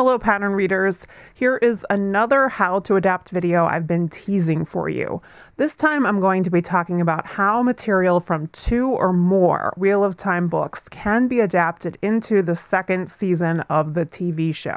Hello pattern readers, here is another how to adapt video I've been teasing for you. This time I'm going to be talking about how material from two or more Wheel of Time books can be adapted into the second season of the TV show.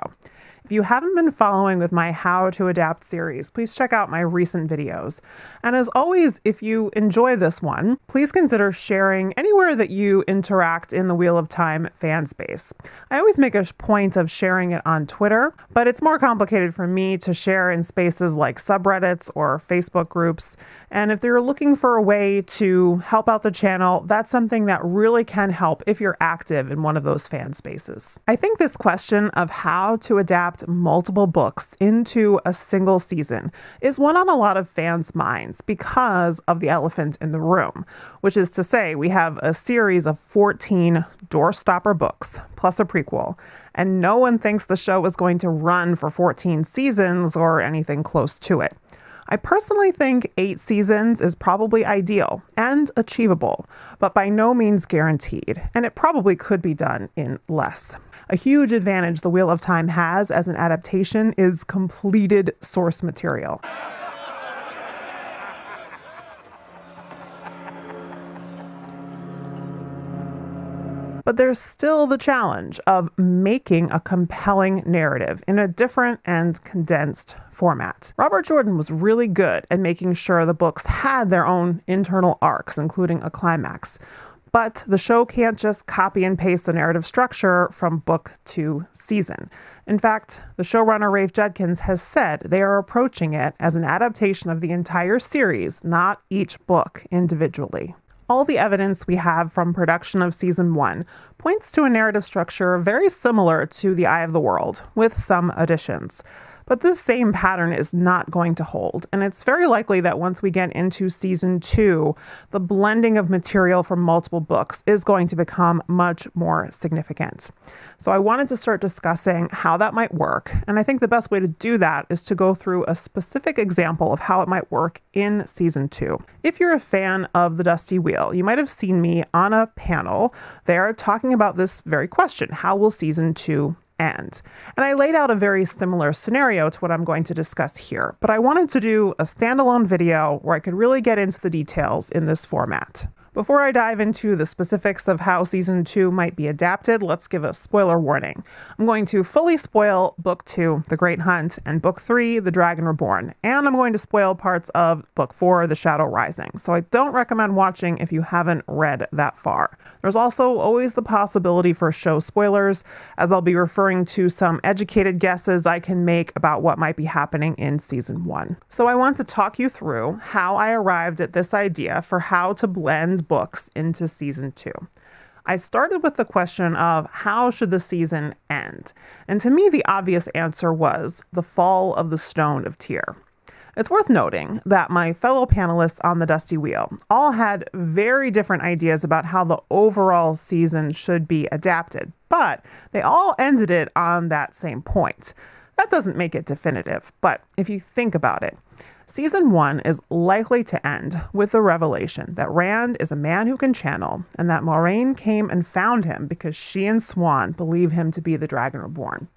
If you haven't been following with my How to Adapt series, please check out my recent videos. And as always, if you enjoy this one, please consider sharing anywhere that you interact in the Wheel of Time fan space. I always make a point of sharing it on Twitter, but it's more complicated for me to share in spaces like subreddits or Facebook groups. And if you're looking for a way to help out the channel, that's something that really can help if you're active in one of those fan spaces. I think this question of how to adapt adapt multiple books into a single season is one on a lot of fans' minds because of the elephant in the room, which is to say, we have a series of 14 doorstopper books plus a prequel, and no one thinks the show is going to run for 14 seasons or anything close to it. I personally think eight seasons is probably ideal and achievable, but by no means guaranteed, and it probably could be done in less. A huge advantage The Wheel of Time has as an adaptation is completed source material. But there's still the challenge of making a compelling narrative in a different and condensed format. Robert Jordan was really good at making sure the books had their own internal arcs, including a climax. But the show can't just copy and paste the narrative structure from book to season. In fact, the showrunner Rafe Judkins has said they are approaching it as an adaptation of the entire series, not each book individually all the evidence we have from production of season one points to a narrative structure very similar to The Eye of the World, with some additions. But this same pattern is not going to hold, and it's very likely that once we get into season two, the blending of material from multiple books is going to become much more significant. So I wanted to start discussing how that might work, and I think the best way to do that is to go through a specific example of how it might work in season two. If you're a fan of The Dusty Wheel, you might have seen me on a panel there talking about this very question how will season two end. And I laid out a very similar scenario to what I'm going to discuss here, but I wanted to do a standalone video where I could really get into the details in this format. Before I dive into the specifics of how season two might be adapted, let's give a spoiler warning. I'm going to fully spoil book two, The Great Hunt, and book three, The Dragon Reborn, and I'm going to spoil parts of book four, The Shadow Rising. So I don't recommend watching if you haven't read that far. There's also always the possibility for show spoilers, as I'll be referring to some educated guesses I can make about what might be happening in season one. So I want to talk you through how I arrived at this idea for how to blend books into season two. I started with the question of how should the season end? And to me, the obvious answer was the fall of the Stone of Tear. It's worth noting that my fellow panelists on the Dusty Wheel all had very different ideas about how the overall season should be adapted, but they all ended it on that same point. That doesn't make it definitive, but if you think about it, Season one is likely to end with the revelation that Rand is a man who can channel and that Moraine came and found him because she and Swan believe him to be the Dragon Reborn.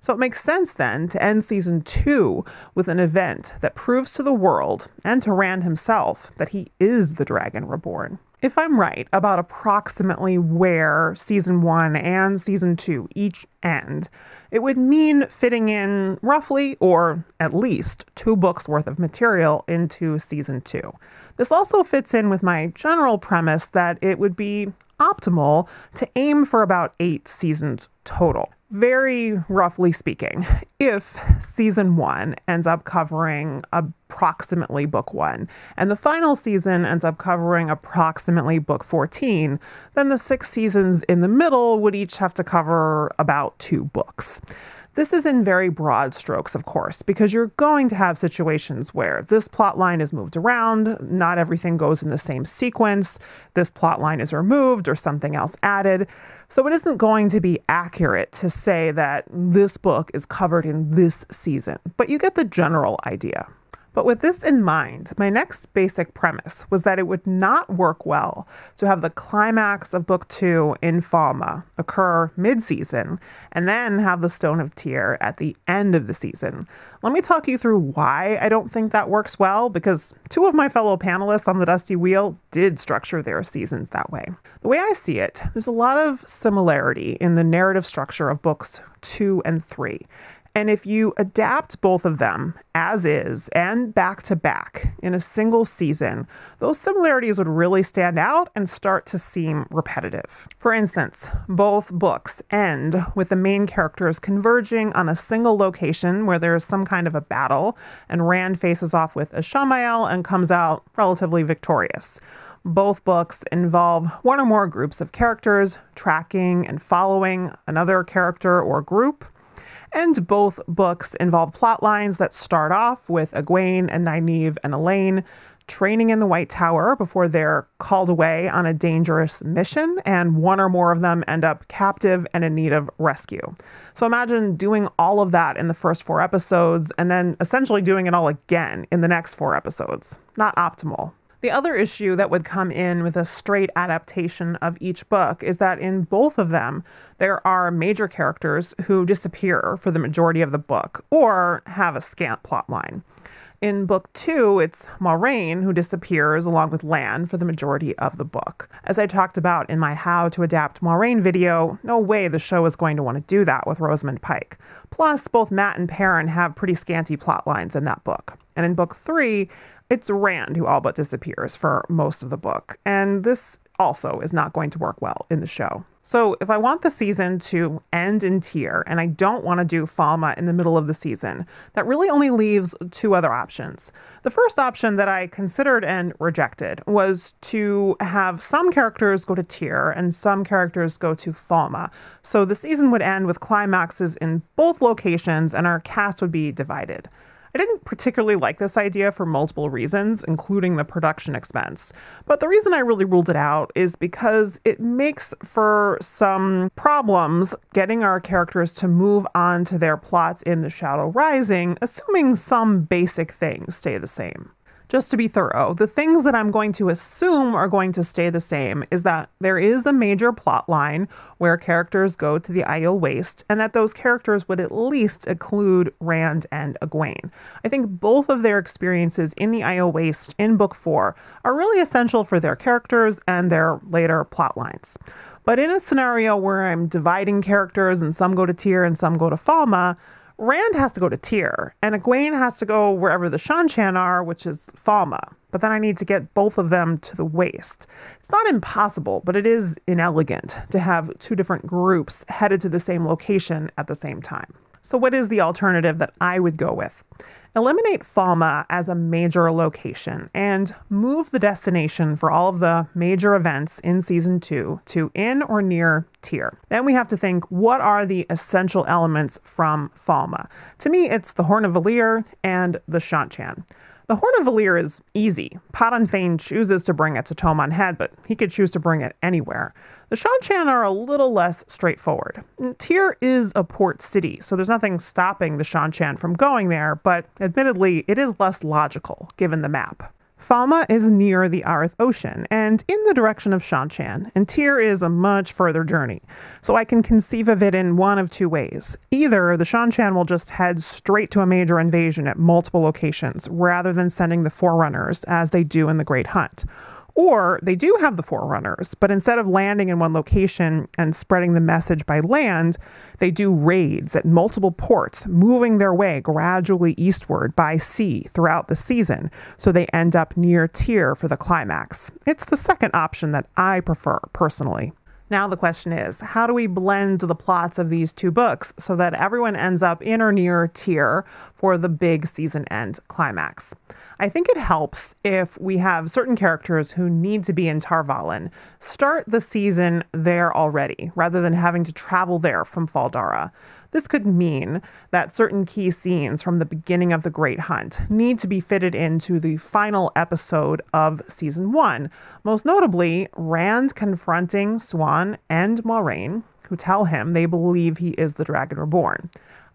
So it makes sense then to end season two with an event that proves to the world and to Rand himself that he is the Dragon Reborn if I'm right about approximately where season one and season two each end, it would mean fitting in roughly, or at least, two books worth of material into season two. This also fits in with my general premise that it would be optimal to aim for about eight seasons total very roughly speaking, if season one ends up covering approximately book one, and the final season ends up covering approximately book 14, then the six seasons in the middle would each have to cover about two books. This is in very broad strokes, of course, because you're going to have situations where this plot line is moved around, not everything goes in the same sequence, this plot line is removed or something else added. So it isn't going to be accurate to say that this book is covered in this season, but you get the general idea. But with this in mind, my next basic premise was that it would not work well to have the climax of book two in Falma occur mid season and then have the Stone of Tear at the end of the season. Let me talk you through why I don't think that works well because two of my fellow panelists on The Dusty Wheel did structure their seasons that way. The way I see it, there's a lot of similarity in the narrative structure of books two and three. And if you adapt both of them as is and back to back in a single season, those similarities would really stand out and start to seem repetitive. For instance, both books end with the main characters converging on a single location where there is some kind of a battle, and Rand faces off with Ishamael and comes out relatively victorious. Both books involve one or more groups of characters tracking and following another character or group and both books involve plot lines that start off with Egwene and Nynaeve and Elaine training in the White Tower before they're called away on a dangerous mission, and one or more of them end up captive and in need of rescue. So imagine doing all of that in the first four episodes and then essentially doing it all again in the next four episodes. Not optimal, the other issue that would come in with a straight adaptation of each book is that in both of them, there are major characters who disappear for the majority of the book or have a scant plotline. In book two, it's Moraine who disappears along with Lan for the majority of the book. As I talked about in my How to Adapt Moraine video, no way the show is going to want to do that with Rosamund Pike. Plus, both Matt and Perrin have pretty scanty plot lines in that book. And in book three, it's Rand who all but disappears for most of the book, and this also is not going to work well in the show. So, if I want the season to end in tier and I don't want to do Falma in the middle of the season, that really only leaves two other options. The first option that I considered and rejected was to have some characters go to tier and some characters go to Falma. So, the season would end with climaxes in both locations and our cast would be divided. I didn't particularly like this idea for multiple reasons, including the production expense. But the reason I really ruled it out is because it makes for some problems getting our characters to move on to their plots in The Shadow Rising, assuming some basic things stay the same just to be thorough, the things that I'm going to assume are going to stay the same is that there is a major plot line where characters go to the Isle Waste, and that those characters would at least include Rand and Egwene. I think both of their experiences in the Isle Waste in Book 4 are really essential for their characters and their later plot lines. But in a scenario where I'm dividing characters and some go to Tyr and some go to Falma, Rand has to go to Tyr, and Egwene has to go wherever the Shanchan are, which is Falma. But then I need to get both of them to the Waste. It's not impossible, but it is inelegant to have two different groups headed to the same location at the same time. So, what is the alternative that I would go with? Eliminate Falma as a major location and move the destination for all of the major events in season two to in or near tier. Then we have to think what are the essential elements from Falma? To me, it's the Horn of Valir and the Shantchan. The Horn of Valir is easy. Padan Fain chooses to bring it to Tomon Head, but he could choose to bring it anywhere. The Shan Chan are a little less straightforward. Tyr is a port city, so there's nothing stopping the Shan Chan from going there, but admittedly, it is less logical given the map. Falma is near the Arth Ocean and in the direction of Shanchan, and Tyr is a much further journey. So I can conceive of it in one of two ways. Either the Shanchan will just head straight to a major invasion at multiple locations rather than sending the Forerunners as they do in the Great Hunt or they do have the forerunners, but instead of landing in one location and spreading the message by land, they do raids at multiple ports, moving their way gradually eastward by sea throughout the season, so they end up near Tier for the climax. It's the second option that I prefer personally. Now, the question is how do we blend the plots of these two books so that everyone ends up in or near Tier for the big season end climax? I think it helps if we have certain characters who need to be in Tarvalen start the season there already, rather than having to travel there from Faldara. This could mean that certain key scenes from the beginning of The Great Hunt need to be fitted into the final episode of season one, most notably Rand confronting Swan and Moraine, who tell him they believe he is the Dragon Reborn.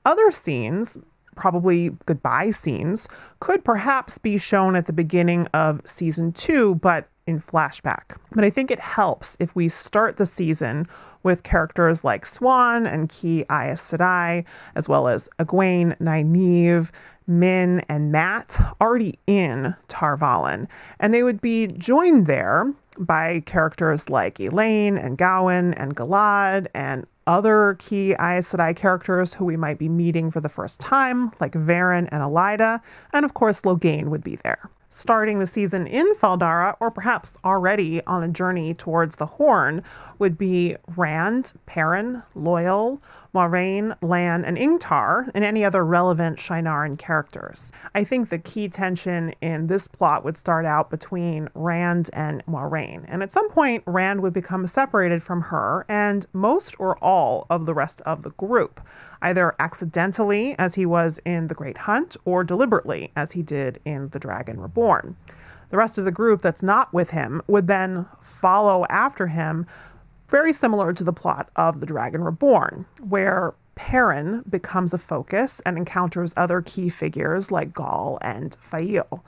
Other scenes probably goodbye scenes could perhaps be shown at the beginning of season two, but in flashback. But I think it helps if we start the season with characters like Swan and Ki Aes Sedai, as well as Egwene, Nynaeve, Min, and Matt already in Tarvalen. And they would be joined there by characters like Elaine and Gawain and Galad and other key Aes Sedai characters who we might be meeting for the first time, like Varen and Elida, and of course Loghain would be there. Starting the season in Faldara, or perhaps already on a journey towards the Horn, would be Rand, Perrin, Loyal, Moraine, Lan, and Ingtar, and any other relevant Shinaran characters. I think the key tension in this plot would start out between Rand and Moraine, and at some point, Rand would become separated from her and most or all of the rest of the group, either accidentally, as he was in The Great Hunt, or deliberately, as he did in The Dragon Reborn. The rest of the group that's not with him would then follow after him very similar to the plot of The Dragon Reborn, where Perrin becomes a focus and encounters other key figures like Gaul and Fael.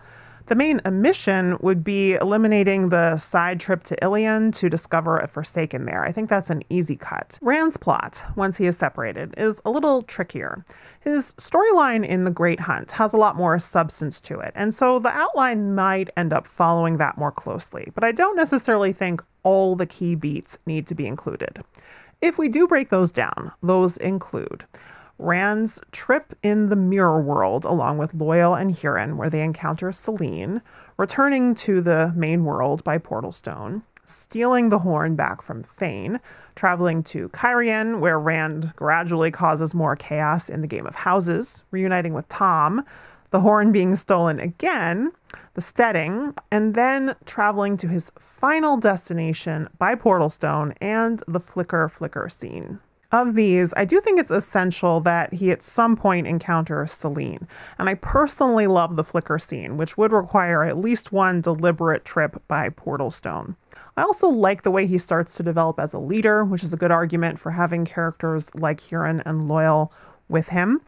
The main omission would be eliminating the side trip to Ilion to discover a Forsaken there. I think that's an easy cut. Rand's plot, once he is separated, is a little trickier. His storyline in The Great Hunt has a lot more substance to it, and so the outline might end up following that more closely, but I don't necessarily think all the key beats need to be included. If we do break those down, those include Rand's trip in the mirror world along with Loyal and Huron, where they encounter Celine, returning to the main world by Portal Stone, stealing the horn back from Fane, traveling to Kyrian, where Rand gradually causes more chaos in the Game of Houses, reuniting with Tom, the horn being stolen again, the steading, and then traveling to his final destination by Portal Stone and the Flicker Flicker scene. Of these, I do think it's essential that he at some point encounters Celine, and I personally love the Flicker scene, which would require at least one deliberate trip by Portal Stone. I also like the way he starts to develop as a leader, which is a good argument for having characters like Huron and Loyal with him.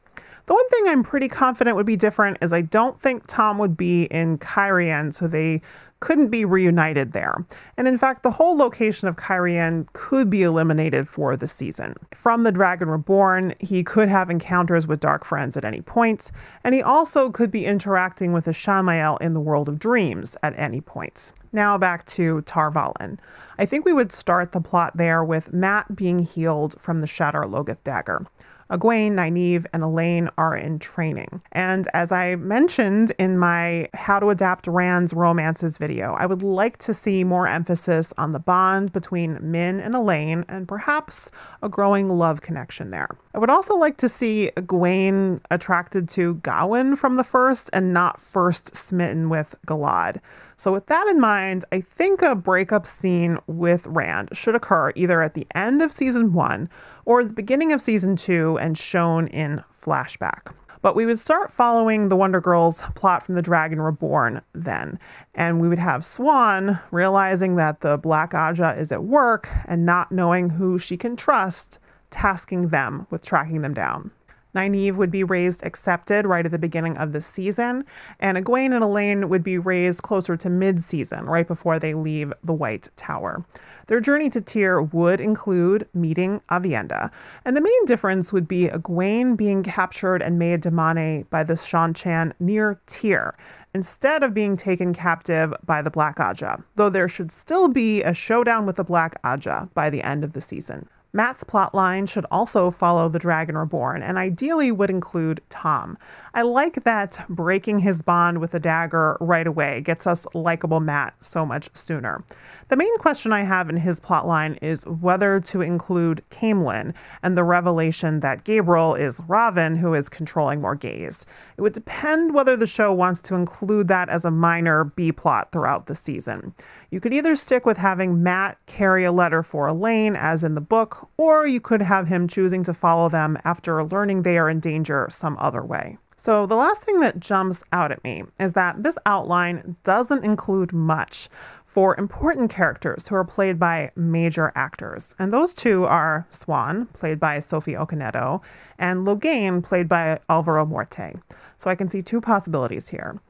The one thing I'm pretty confident would be different is I don't think Tom would be in Kyrian, so they couldn't be reunited there. And in fact, the whole location of Kyrian could be eliminated for the season. From the Dragon Reborn, he could have encounters with dark friends at any point, and he also could be interacting with a Shamael in the world of dreams at any point. Now back to Tarvalin. I think we would start the plot there with Matt being healed from the Shatter dagger. Egwene, Nynaeve, and Elaine are in training. And as I mentioned in my How to Adapt Rand's Romances video, I would like to see more emphasis on the bond between Min and Elaine and perhaps a growing love connection there. I would also like to see Egwene attracted to Gawain from the first and not first smitten with Galad. So, with that in mind, I think a breakup scene with Rand should occur either at the end of season one or the beginning of season two and shown in flashback. But we would start following the Wonder Girls plot from the Dragon Reborn then. And we would have Swan realizing that the Black Aja is at work and not knowing who she can trust, tasking them with tracking them down. Nynaeve would be raised accepted right at the beginning of the season, and Egwene and Elaine would be raised closer to mid season, right before they leave the White Tower. Their journey to Tyr would include meeting Avienda, and the main difference would be Egwene being captured and made Demane by the Shanchan near Tyr, instead of being taken captive by the Black Aja, though there should still be a showdown with the Black Aja by the end of the season. Matt's plotline should also follow the Dragon Reborn and ideally would include Tom. I like that breaking his bond with the dagger right away gets us likable Matt so much sooner. The main question I have in his plotline is whether to include Camelin and the revelation that Gabriel is Robin, who is controlling Morghese. It would depend whether the show wants to include that as a minor B plot throughout the season. You could either stick with having Matt carry a letter for Elaine as in the book or you could have him choosing to follow them after learning they are in danger some other way. So, the last thing that jumps out at me is that this outline doesn't include much for important characters who are played by major actors. And those two are Swan, played by Sophie Okonedo, and Loghain, played by Alvaro Morte. So, I can see two possibilities here.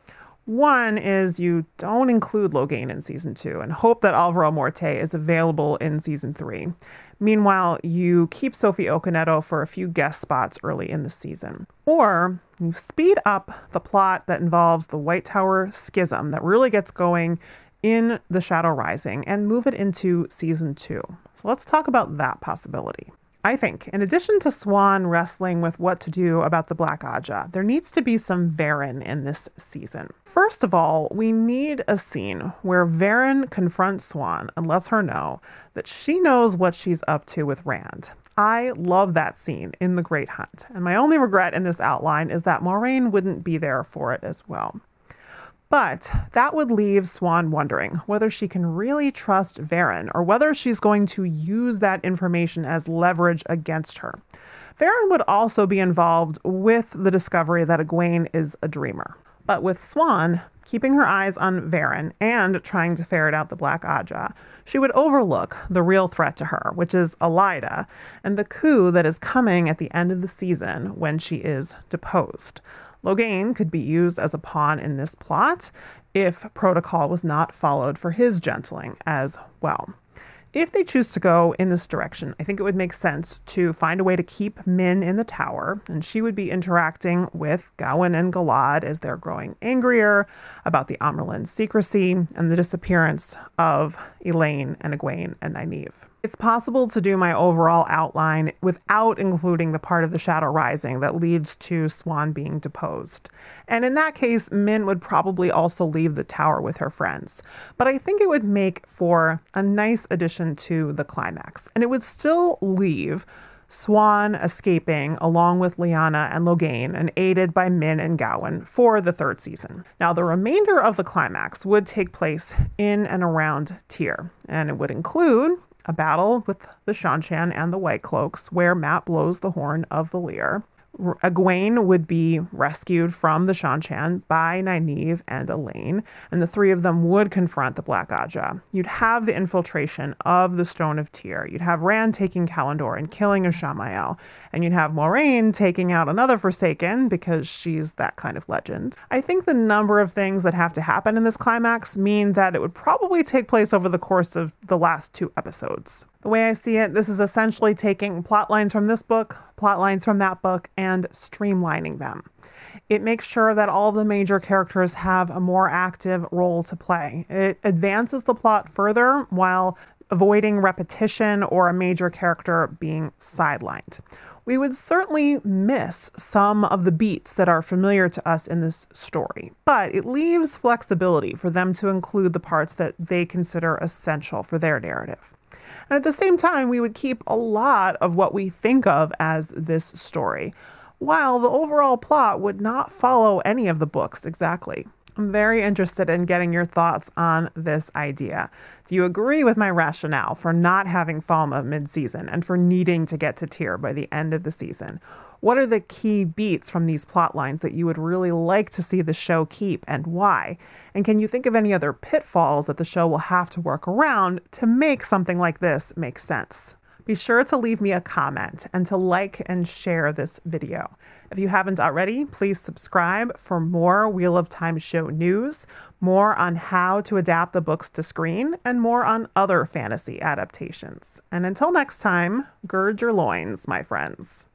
One is you don't include Loghain in season two and hope that Alvaro Morte is available in season three. Meanwhile, you keep Sophie Okonedo for a few guest spots early in the season. Or you speed up the plot that involves the White Tower schism that really gets going in The Shadow Rising and move it into season two. So let's talk about that possibility. I think, in addition to Swan wrestling with what to do about the Black Aja, there needs to be some Varen in this season. First of all, we need a scene where Varen confronts Swan and lets her know that she knows what she's up to with Rand. I love that scene in The Great Hunt, and my only regret in this outline is that Moraine wouldn't be there for it as well. But that would leave Swan wondering whether she can really trust Varen or whether she's going to use that information as leverage against her. Varen would also be involved with the discovery that Egwene is a dreamer. But with Swan, keeping her eyes on Varen and trying to ferret out the Black Aja, she would overlook the real threat to her, which is Elida, and the coup that is coming at the end of the season when she is deposed. Logain could be used as a pawn in this plot if protocol was not followed for his gentling as well. If they choose to go in this direction, I think it would make sense to find a way to keep Min in the tower, and she would be interacting with Gawain and Galad as they're growing angrier about the Amerlin secrecy and the disappearance of Elaine and Egwene and Nynaeve. It's possible to do my overall outline without including the part of the shadow rising that leads to Swan being deposed. And in that case, Min would probably also leave the tower with her friends. But I think it would make for a nice addition to the climax. And it would still leave Swan escaping along with Liana and Loghain and aided by Min and Gowan for the third season. Now, the remainder of the climax would take place in and around Tyr, and it would include a battle with the Shanchan and the White Cloaks, where Matt blows the horn of Lear. Egwene would be rescued from the Shanchan by Nynaeve and Elaine, and the three of them would confront the Black Aja. You'd have the infiltration of the Stone of Tyr. You'd have Rand taking Kalendor and killing a Shamael, and you'd have Moraine taking out another Forsaken because she's that kind of legend. I think the number of things that have to happen in this climax mean that it would probably take place over the course of the last two episodes. The way I see it, this is essentially taking plot lines from this book, plot lines from that book, and streamlining them. It makes sure that all of the major characters have a more active role to play. It advances the plot further while avoiding repetition or a major character being sidelined. We would certainly miss some of the beats that are familiar to us in this story, but it leaves flexibility for them to include the parts that they consider essential for their narrative. And at the same time, we would keep a lot of what we think of as this story, while the overall plot would not follow any of the books exactly. I'm very interested in getting your thoughts on this idea. Do you agree with my rationale for not having Falma mid season and for needing to get to Tyr by the end of the season? What are the key beats from these plot lines that you would really like to see the show keep and why? And can you think of any other pitfalls that the show will have to work around to make something like this make sense? Be sure to leave me a comment and to like and share this video. If you haven't already, please subscribe for more Wheel of Time show news, more on how to adapt the books to screen, and more on other fantasy adaptations. And until next time, gird your loins, my friends.